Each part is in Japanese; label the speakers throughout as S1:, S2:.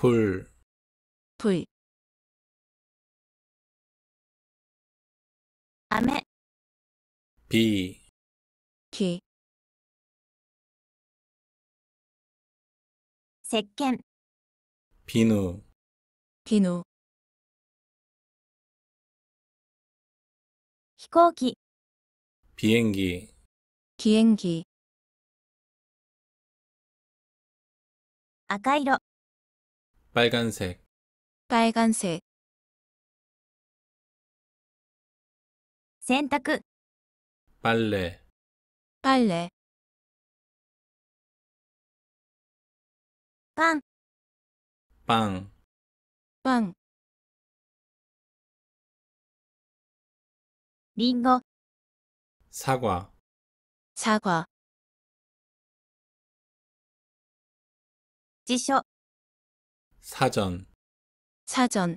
S1: 불, 불, 雨、 비, 비, 石鹸、 비누, 비누, 飛行機、 비행기, 비행기, 赤色、 빨간색 빨간색 洗濯 빨래 빨래 빵 빵빵 링고 사과 사과 지쇼 사전사전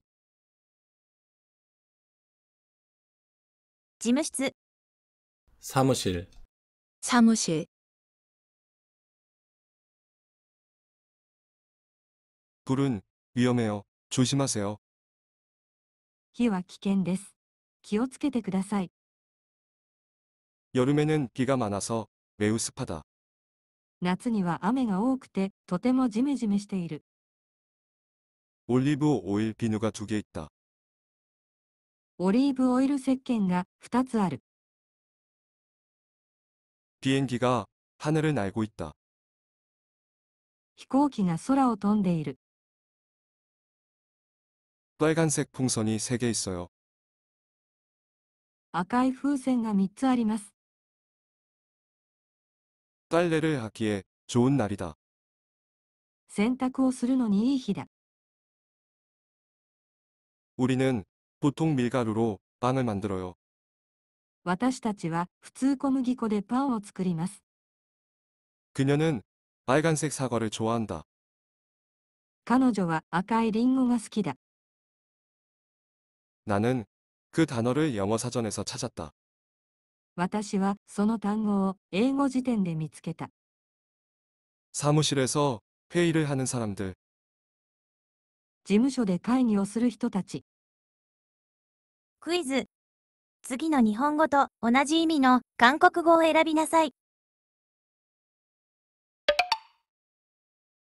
S1: 事務室사무실사무실불은위험해요조심하세요
S2: 火は危険です。気をつけてください。
S3: 여름에는비가많아서매우습하다
S2: 夏には雨が多くて、とてもジメジメしている。
S3: 올리브오일비누가두개있다
S2: オリーブオイル石鹸が2つある。
S1: 비행기가하늘을날고있다飛行機が空を飛んでいる。
S3: 빨간색풍선이세개있어요
S1: 赤い風船が3つあります。
S3: 빨래를하기에좋은날이다
S2: 洗濯をするのにいい日だ。
S3: 우리는보통밀가루로빵을만들어요
S2: 私たちは普通小麦粉でパンを作ります。
S3: 그녀는빨간색사과를좋아한다
S2: 彼女は赤いリンゴが好きだ。
S3: 나는그단어를영어사전에서찾았다
S2: 私はその単語を英語辞典で見つけた。
S3: 사무실에서회의를하는사람들
S2: 事務所で会議をする人たち。クイズ。次の日本語と同じ意味の
S1: 韓国語を選びなさい。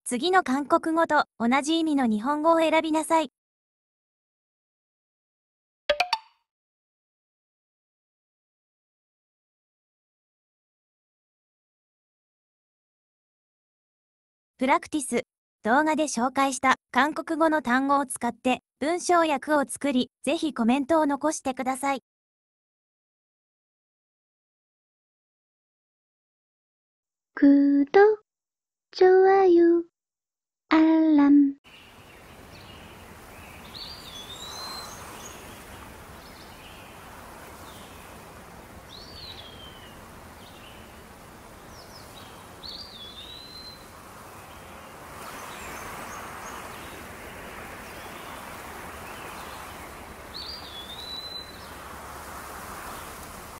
S1: 次の韓国語と同じ意味の日本語を選びなさい。プラ
S2: クティス動画で紹介した韓国語の単語を使って文章訳を作り、ぜひコメントを残してください。
S1: 구독좋아요알람